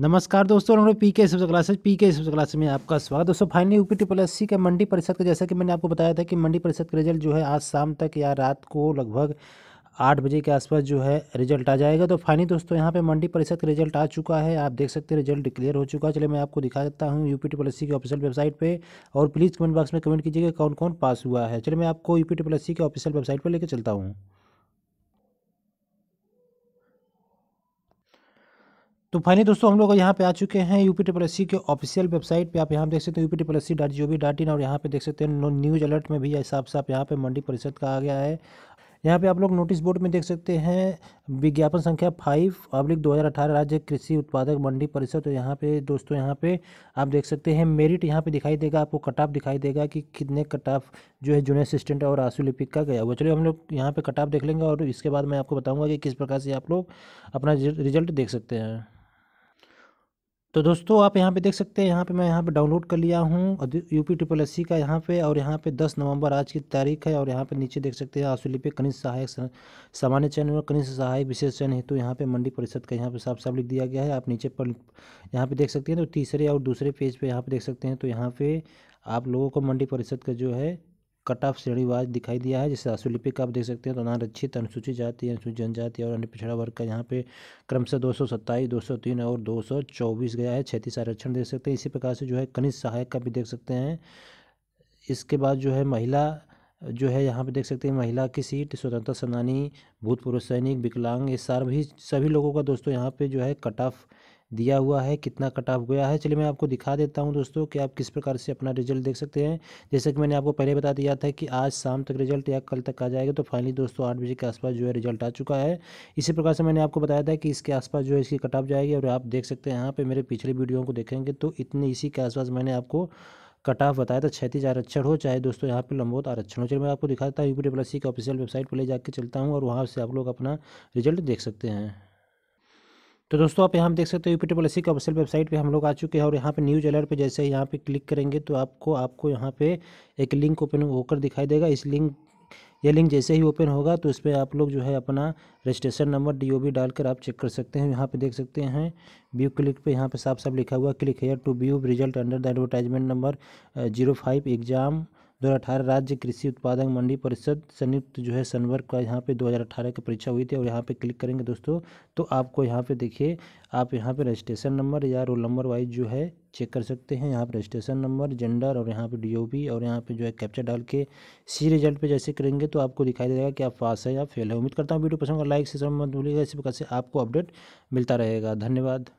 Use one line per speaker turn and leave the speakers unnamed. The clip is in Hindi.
नमस्कार दोस्तों हम लोग पी के क्लास है पी के सबसे क्लास में आपका स्वागत दोस्तों finally P triple S C का मंडी परिषद का जैसा कि मैंने आपको बताया था कि मंडी परिषद का रिजल्ट जो है आज शाम तक या रात को लगभग आठ बजे के आसपास जो है रिजल्ट आ जाएगा तो फाइनली दोस्तों यहाँ पे मंडी परिषद का रिजल्ट आ चुका है आप देख सकते हैं रिजल्ट डिक्लेयर हो चुका है चलिए मैं आपको दिखा देता हूँ यूपी ट्रिपल एस की ऑफिशियल वेबसाइट पे और प्लीज़ कमेंट बॉक्स में कमेंट कीजिएगा कौन कौन पास हुआ है चलिए मैं आपको यू टी ट्रिपल एस की ऑफिशियल वेबसाइट पर लेकर चलता हूँ तो फाइनली दोस्तों हम लोग यहाँ पे आ चुके हैं पी टी के ऑफिशियल वेबसाइट पे आप यहाँ देख सकते हैं U P T G dot in और यहाँ पे देख सकते हैं न्यूज़ अलर्ट में भी से साफ यहाँ पे मंडी परिषद का आ गया है यहाँ पे आप लोग नोटिस बोर्ड में देख सकते हैं विज्ञापन संख्या फाइव अब्लिक दो राज्य कृषि उत्पादक मंडी परिषद तो यहाँ पे दोस्तों यहाँ पे आप देख सकते हैं मेरिट यहाँ पे दिखाई देगा आपको कट ऑफ दिखाई देगा कि कितने कट ऑफ जो है जूनियर असिस्टेंट और आंसू लिपिक का गया वो चलिए हम लोग यहाँ पर कट ऑफ देख लेंगे और इसके बाद मैं आपको बताऊँगा कि किस प्रकार से आप लोग अपना रिजल्ट देख सकते हैं तो दोस्तों आप यहाँ पे देख सकते हैं यहाँ पे मैं यहाँ पे डाउनलोड कर लिया हूँ यू पी ट्रिपल एस का यहाँ पे और यहाँ पे 10 नवंबर आज की तारीख है और यहाँ पे नीचे देख सकते हैं आसुली पे कनिष्ठ सहायक सामान्य चयन और कनिष्ठ सहायक विशेष चयन हेतु यहाँ पे मंडी परिषद का यहाँ पे साफ साफ लिख दिया गया है आप नीचे पर यहाँ पे देख सकते हैं तो तीसरे और दूसरे पेज पर पे यहाँ पे देख सकते हैं तो यहाँ पे आप लोगों को मंडी परिषद का जो है कट ऑफ श्रेणी दिखाई दिया है जैसे का आप देख सकते हैं तो अनारक्षित अनुसूचित जाति अनुसूचित जनजाति और अन्य पिछड़ा वर्ग का यहाँ पे क्रमशः दो सौ सत्ताईस दो सौ तीन और दो सौ चौबीस गया है छत्तीस आरक्षण देख सकते हैं इसी प्रकार से जो है कनिष्ठ सहायक का भी देख सकते हैं इसके बाद जो है महिला जो है यहाँ पे देख सकते हैं महिला की सीट स्वतंत्रता सेनानी भूतपूर्व सैनिक विकलांग ये भी सभी लोगों का दोस्तों यहाँ पे जो है कट ऑफ दिया हुआ है कितना कट ऑफ गया है चलिए मैं आपको दिखा देता हूँ दोस्तों कि आप किस प्रकार से अपना रिजल्ट देख सकते हैं जैसे कि मैंने आपको पहले बता दिया था कि आज शाम तक रिजल्ट या कल तक आ जाएगा तो फाइनली दोस्तों आठ बजे के आसपास जो है रिजल्ट आ चुका है इसी प्रकार से मैंने आपको बताया था कि इसके आसपास जो है इसकी कट ऑफ जाएगी और आप देख सकते हैं यहाँ पर मेरे पिछले वीडियो को देखेंगे तो इतने इसी के आसपास मैंने आपको कट ऑफ बताया था क्षतिज आरक्षण हो चाहे दोस्तों यहाँ पे लंबोत आरक्षण हो चलिए मैं आपको दिखाता हूँ यूपी प्लस सी के ऑफिशियल वेबसाइट पर ले जाकर चलता हूँ और वहाँ से आप लोग अपना रिजल्ट देख सकते हैं तो दोस्तों आप यहाँ देख सकते हो यूपी ट्रिपल का ऑफिशियल वेबसाइट पे हम लोग आ चुके हैं और यहाँ पे न्यूज अलर्ट पे जैसे यहाँ पे क्लिक करेंगे तो आपको आपको यहाँ पे एक लिंक ओपन होकर दिखाई देगा इस लिंक यह लिंक जैसे ही ओपन होगा तो इस पर आप लोग जो है अपना रजिस्ट्रेशन नंबर डीओबी डालकर आप चेक कर सकते हैं यहाँ पे देख सकते हैं व्यू क्लिक पे यहाँ पे साफ साफ लिखा हुआ click here to view result under the advertisement number zero five exam दो राज्य कृषि उत्पादक मंडी परिषद संयुक्त जो है सनवर का यहाँ पे 2018 की परीक्षा हुई थी और यहाँ पे क्लिक करेंगे दोस्तों तो आपको यहाँ पे देखिए आप यहाँ पे रजिस्ट्रेशन नंबर या रोल नंबर वाइज जो है चेक कर सकते हैं यहाँ पर रजिस्ट्रेशन नंबर जेंडर और यहाँ पे डी और यहाँ पे जो है कैप्चर डाल के सी रिजल्ट पे जैसे करेंगे तो आपको दिखाई देगा कि आप पास है या फेल है उम्मीद करता हूँ वीडियो पसंद का लाइक से संबंध मिलेगा इसी प्रकार से आपको अपडेट मिलता रहेगा धन्यवाद